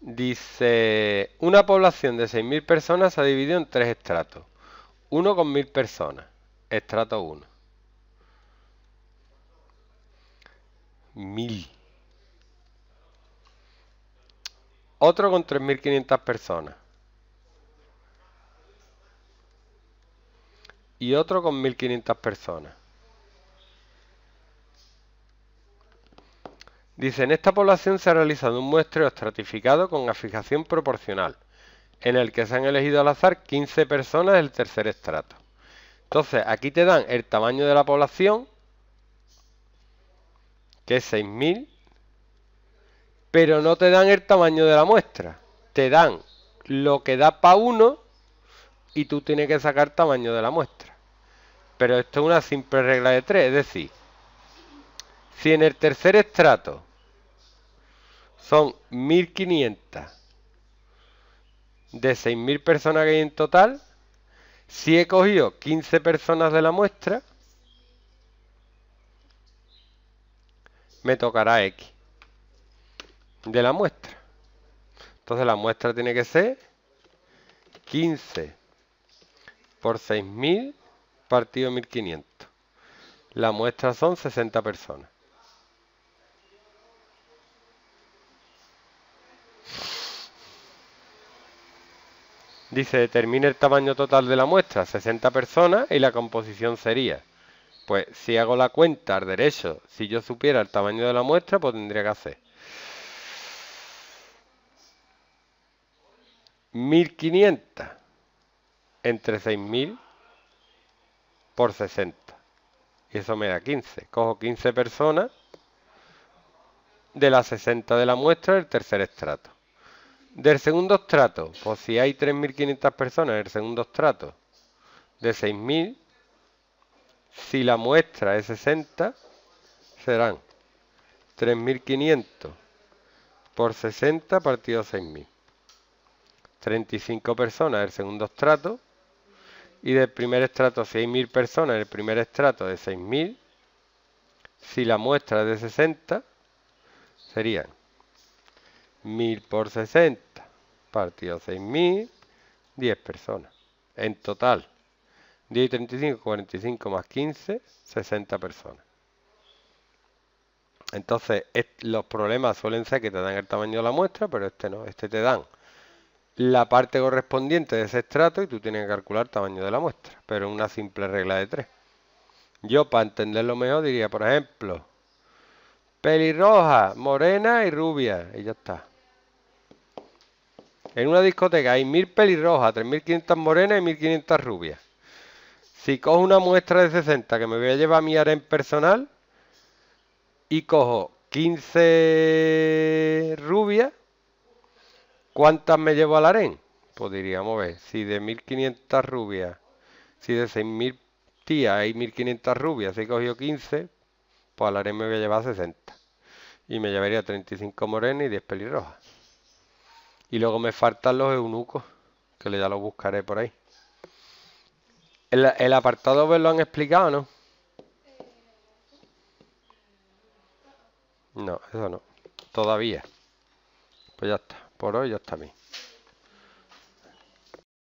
Dice, una población de 6.000 personas se ha dividido en tres estratos. Uno con 1.000 personas, estrato 1. 1.000. Otro con 3.500 personas. Y otro con 1.500 personas. Dice, en esta población se ha realizado un muestreo estratificado con afijación proporcional, en el que se han elegido al azar 15 personas del tercer estrato. Entonces, aquí te dan el tamaño de la población, que es 6.000, pero no te dan el tamaño de la muestra. Te dan lo que da para uno y tú tienes que sacar tamaño de la muestra. Pero esto es una simple regla de tres, es decir, si en el tercer estrato son 1.500. De 6.000 personas que hay en total, si he cogido 15 personas de la muestra, me tocará X de la muestra. Entonces la muestra tiene que ser 15 por 6.000 partido 1.500. La muestra son 60 personas. Dice, determine el tamaño total de la muestra, 60 personas, y la composición sería. Pues si hago la cuenta al derecho, si yo supiera el tamaño de la muestra, pues tendría que hacer. 1500 entre 6000 por 60. Y eso me da 15. Cojo 15 personas de las 60 de la muestra del tercer estrato. Del segundo estrato, pues si hay 3.500 personas en el segundo estrato de 6.000, si la muestra es 60, serán 3.500 por 60 partido 6.000. 35 personas el segundo estrato y del primer estrato 6.000 personas en el primer estrato de 6.000. Si la muestra es de 60, serían 1000 por 60, partido 6000, 10 personas. En total, 10 y 35, 45 más 15, 60 personas. Entonces, los problemas suelen ser que te dan el tamaño de la muestra, pero este no, este te dan la parte correspondiente de ese estrato y tú tienes que calcular el tamaño de la muestra, pero una simple regla de 3. Yo, para entenderlo mejor, diría, por ejemplo, Pelirroja, morena y rubia. Y ya está. En una discoteca hay Mil pelirrojas, 3500 morenas y 1500 rubias. Si cojo una muestra de 60 que me voy a llevar a mi harén personal y cojo 15 rubias, ¿cuántas me llevo al harén? Podríamos pues ver, si de 1500 rubias, si de 6000 tías hay 1500 rubias, si he cogido 15, pues al harén me voy a llevar 60. Y me llevaría 35 morenas y 10 pelirrojas. Y luego me faltan los eunucos, que ya los buscaré por ahí. El, el apartado B lo han explicado, ¿no? No, eso no. Todavía. Pues ya está. Por hoy ya está bien.